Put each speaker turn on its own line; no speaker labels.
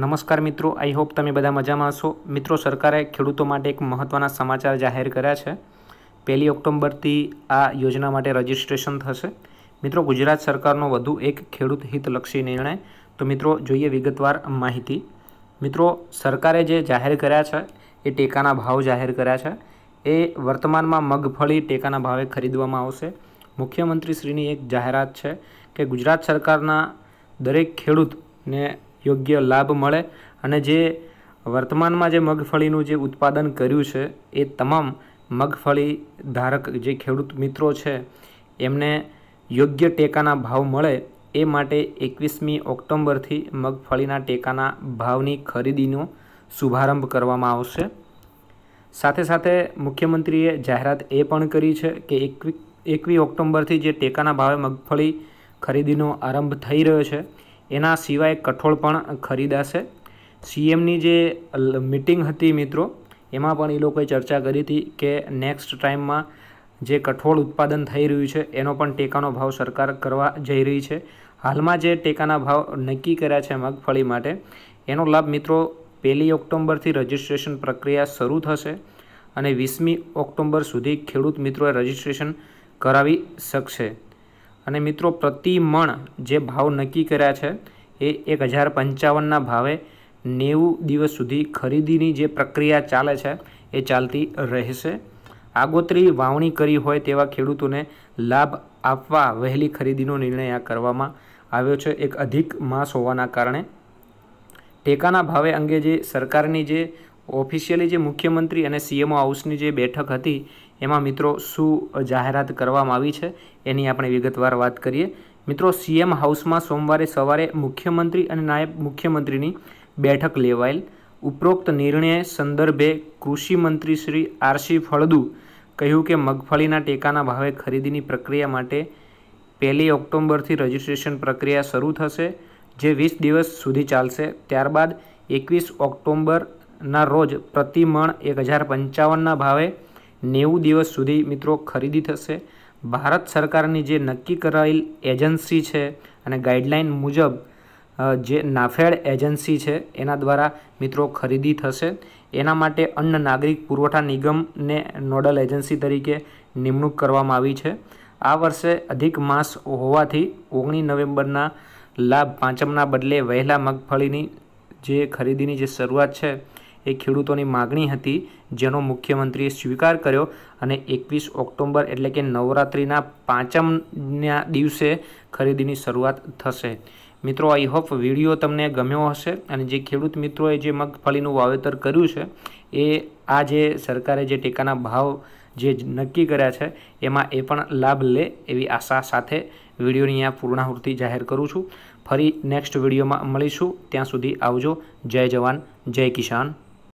નમસ્કાર મિત્રો I hope તમે બધા મજામાં હશો મિત્રો સરકારે ખેડૂતો માટે એક મહત્ત્વના સમાચાર જાહેર કર્યા છે પહેલી ઓક્ટોબરથી આ યોજના માટે રજિસ્ટ્રેશન થશે મિત્રો ગુજરાત સરકારનો વધુ એક ખેડૂત હિતલક્ષી નિર્ણય તો મિત્રો જોઈએ વિગતવાર માહિતી મિત્રો સરકારે જે જાહેર કર્યા છે એ ટેકાના ભાવ જાહેર કર્યા છે એ વર્તમાનમાં મગફળી ટેકાના ભાવે ખરીદવામાં આવશે મુખ્યમંત્રીશ્રીની એક જાહેરાત છે કે ગુજરાત સરકારના દરેક ખેડૂતને યોગ્ય લાભ મળે અને જે વર્તમાનમાં જે મગફળીનું જે ઉત્પાદન કર્યું છે એ તમામ મગફળી ધારક જે ખેડૂત મિત્રો છે એમને યોગ્ય ટેકાના ભાવ મળે એ માટે એકવીસમી ઓક્ટોમ્બરથી મગફળીના ટેકાના ભાવની ખરીદીનો શુભારંભ કરવામાં આવશે સાથે સાથે મુખ્યમંત્રીએ જાહેરાત એ પણ કરી છે કે એકવી એકવી ઓક્ટોમ્બરથી જે ટેકાના ભાવે મગફળી ખરીદીનો આરંભ થઈ રહ્યો છે એના સિવાય કઠોળ પણ ખરીદાશે સીએમની જે મિટિંગ હતી મિત્રો એમાં પણ એ લોકોએ ચર્ચા કરી હતી કે નેક્સ્ટ ટાઈમમાં જે કઠોળ ઉત્પાદન થઈ રહ્યું છે એનો પણ ટેકાનો ભાવ સરકાર કરવા જઈ રહી છે હાલમાં જે ટેકાના ભાવ નક્કી કર્યા છે મગફળી માટે એનો લાભ મિત્રો પહેલી ઓક્ટોબરથી રજિસ્ટ્રેશન પ્રક્રિયા શરૂ થશે અને વીસમી ઓક્ટોબર સુધી ખેડૂત મિત્રોએ રજિસ્ટ્રેશન કરાવી શકશે અને મિત્રો પ્રતિ મણ જે ભાવ નક્કી કર્યા છે એ એક હજાર પંચાવનના ભાવે નેવું દિવસ સુધી ખરીદીની જે પ્રક્રિયા ચાલે છે એ ચાલતી રહેશે આગોતરી વાવણી કરી હોય તેવા ખેડૂતોને લાભ આપવા વહેલી ખરીદીનો નિર્ણય આ કરવામાં આવ્યો છે એક અધિક માસ હોવાના કારણે ટેકાના ભાવે અંગે જે સરકારની જે ઓફિશિયલી જે મુખ્યમંત્રી અને સીએમઓ હાઉસની જે બેઠક હતી એમાં મિત્રો શું જાહેરાત કરવામાં આવી છે એની આપણે વિગતવાર વાત કરીએ મિત્રો સીએમ હાઉસમાં સોમવારે સવારે મુખ્યમંત્રી અને નાયબ મુખ્યમંત્રીની બેઠક લેવાયેલ ઉપરોક્ત નિર્ણય સંદર્ભે કૃષિ મંત્રી શ્રી આરસી ફળદુ કહ્યું કે મગફળીના ટેકાના ભાવે ખરીદીની પ્રક્રિયા માટે પહેલી ઓક્ટોબરથી રજિસ્ટ્રેશન પ્રક્રિયા શરૂ થશે જે વીસ દિવસ સુધી ચાલશે ત્યારબાદ એકવીસ ઓક્ટોબરના રોજ પ્રતિ મણ એક હજાર પંચાવનના ભાવે નેવું દિવસ સુધી મિત્રો ખરીદી થશે ભારત સરકારની જે નક્કી કરાયેલ એજન્સી છે અને ગાઈડલાઇન મુજબ જે નાફેડ એજન્સી છે એના દ્વારા મિત્રો ખરીદી થશે એના માટે અન્ન નાગરિક પુરવઠા નિગમને નોડલ એજન્સી તરીકે નિમણૂક કરવામાં આવી છે આ વર્ષે અધિક માસ હોવાથી ઓગણીસ નવેમ્બરના લાભ પાંચમના બદલે વહેલા મગફળીની જે ખરીદીની જે શરૂઆત છે એ ખેડૂતોની માગણી હતી જેનો મુખ્યમંત્રીએ સ્વીકાર કર્યો અને એકવીસ ઓક્ટોબર એટલે કે નવરાત્રિના પાંચમના દિવસે ખરીદીની શરૂઆત થશે મિત્રો આઈ હોપ વિડીયો તમને ગમ્યો હશે અને જે ખેડૂત મિત્રોએ જે મગફળીનું વાવેતર કર્યું છે એ આ જે સરકારે જે ટેકાના ભાવ જે નક્કી કર્યા છે એમાં એ પણ લાભ લે એવી આશા સાથે વિડીયોની અહીંયા પૂર્ણાહુતિ જાહેર કરું છું ફરી નેક્સ્ટ વિડીયોમાં મળીશું ત્યાં સુધી આવજો જય જવાન જય કિસાન